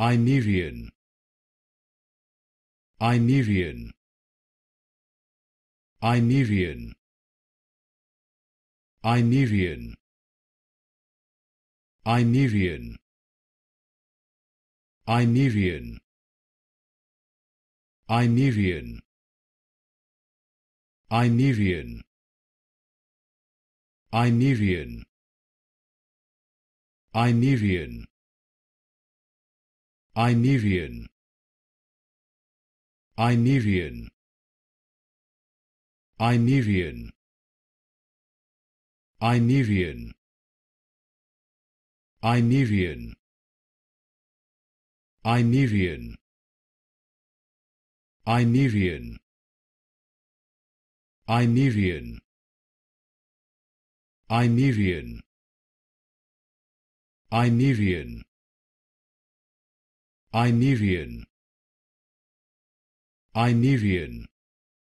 Imerian Imerian Imerian Imerian Imerian Imerian Imerian Imerian Imerian Imerian Imerian Imerian Imerian Imerian Imerian Imerian Imerian Imerian Imerian Imerian Imerian Imerian